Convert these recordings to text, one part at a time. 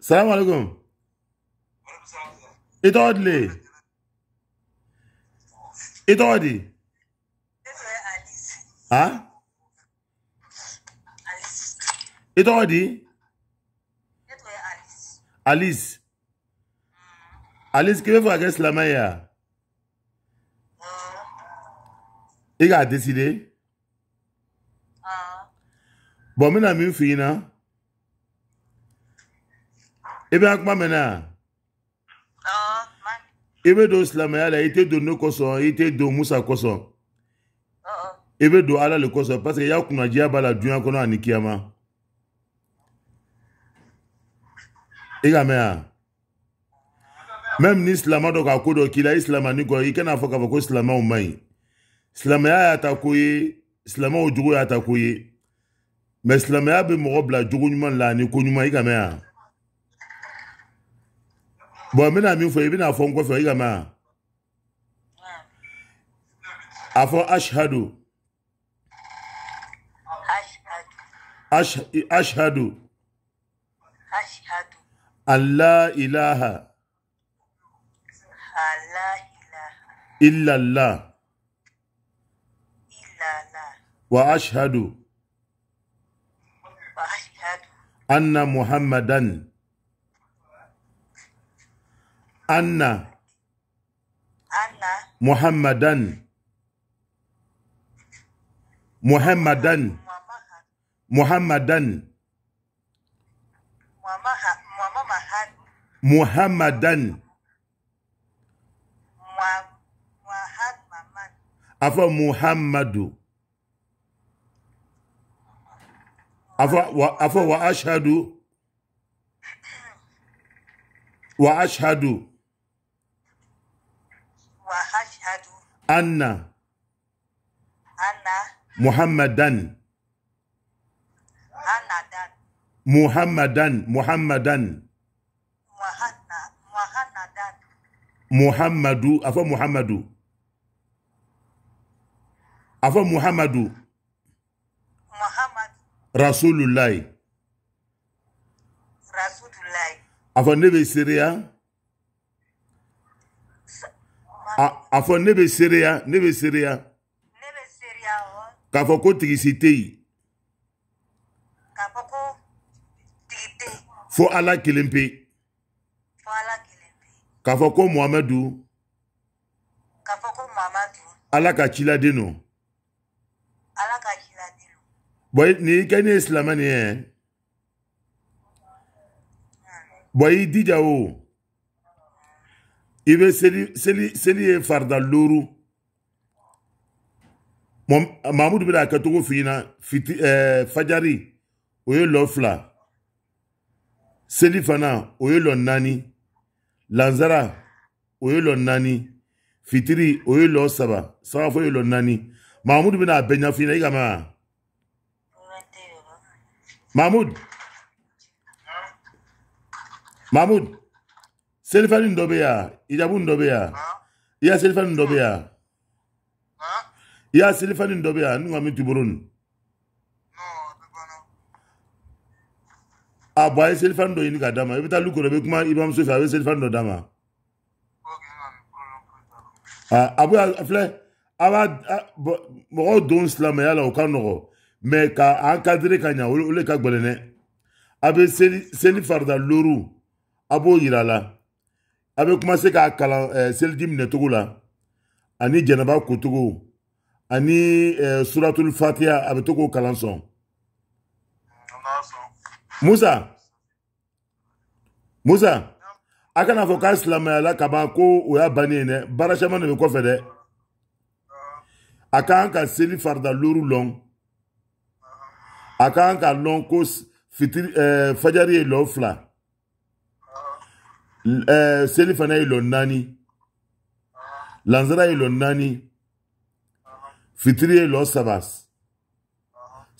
Salam alekom Alekom salam E to odi le? E to odi? E to e Alice Ha? Alice E to odi? E to e Alice Alice Alice kepe fwa gen Slamay ya? Ha? E ga deside? Ha? Bo men amin fwi yina? Ha? Ebe akma mena? A, man. Ebe do slame ya la ite e do ne koson, ite e do mousa koson. A, e a. Ebe do ala le koson, paske ya wakun wajia bala djouyan kono aniki ama. Ega mena? Mem ni slame do kakodo ki la islaman ni gwa, iken a fok ava kwa slame ou may. Slame ya yata kouye, slame ou djouye yata kouye. Men slame ya be mwob la djouye nyman la, ni kou nyman ega mena? bɔn n bɛna min fɔ i bɛna fɔ n kɔfɛ i ka ma a fɔ ashadu ashadu an la ilaha إلا الله وأشهد أن محمدا أن أن محمدا محمدا محمدا محمدا أفا محمد أفا وأشهد وأشهد أن أن محمدا أن محمدا محمدا محمد أفا محمد أفا محمد محمد رسول الله رسول الله أفا نبي سيريا a fɔ ne bɛ seereya ne bɛ seereya. ne bɛ seereya awɔ. k'a fɔ ko tigisi tɛ yen. k'a fɔ ko tigi tɛ yen. fo ala kelen pe. fo ala kelen pe. k'a fɔ ko muhamadu. k'a fɔ ko muhamadu. ala ka ciladen don. ala ka ciladen don. bɔn nin y'i kɛ ne ye silamɛ nin ye. bɔn i jija o i bɛ seli seli seli ye farida looru mahamudu bɛna a kɛcogo f'i ɲɛna fiti ɛɛ eh, fajari o ye lɔ fila seli fana o ye lɔ naani lanzara o ye lɔ naani fitiri o ye lɔ saba sangafo ye lɔ naani mahamudu bɛna a bɛɛ ɲɛf'i ɲɛna i ka ma mahamudu mahamudu selifani dɔ bɛ yan ijabu dɔ bɛ yan i ya selifani dɔ bɛ yan i ya selifani dɔ bɛ yan ni nka min t'i bolo nin. a bɔn a ye selifani dɔ ɲini k'a d'a ma i bɛ taa lukoro i bɛ kuma i bamuso fɛ a bɛ selifani dɔ d'a ma. a bɛ a filɛ a b'a mɔgɔw don silamɛya la o ka nɔgɔ mɛ ka an kadiri ka ɲa o de ka gɛlɛn dɛ a bɛ seli farida loru a b'o yira a la. a bɛ kumase k'a kalan eh, seliji minɛcogo la ani jɛnɛba kocogo ani eh, suratul fatiya a bɛ to k'o kalan sɔn musa musa a kana fɔ k'a silamayala ka ban ko o y'a banni ye dɛ baara caman de bɛ kɔfɛ dɛ a kan ka seli farida loru lɔn a kan ka lɔn ko fitiri eh, fajari ye lɔ fila ɛɛ eh, seli fana ye lɔ naani lanzara ye lɔ naani fitiri ye lɔ saba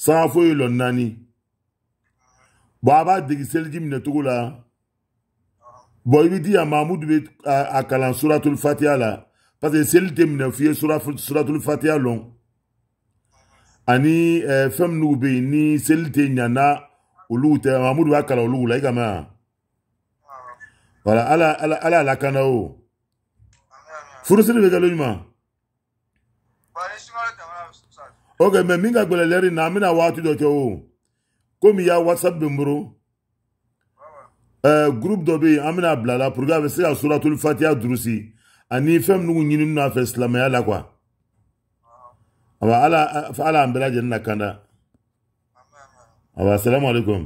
sangafo ye lɔ naani bɔn a b'a dege seliji minɛcogo la bɔn i bɛ di yan mahamudu bɛ a kalan suratul fatiha la parce que seli tɛ minɛ f'i ye suratul fatiha lɔn ani ɛɛ fɛn minnu bɛ yen ni seli tɛ ɲa na olu tɛ mahamudu b'a kalan olu la i ka mɛn wa wala ala ala ala lakana o furusiri bɛ kɛ lo ɲuman ok mɛ min ka gbɛlɛ lɛri na an bɛna waati dɔ kɛ o komi y'a whatsapp bɛ n bolo ɛɛ groupe dɔ bɛ yen an bɛna bila la pour que a bɛ se ka suratul fatiha durusi ani fɛn minnu ɲininen don a fɛ silamɛya la quoi awa ala ala an bɛɛ lajɛlen na kanda awa salamu alaikum.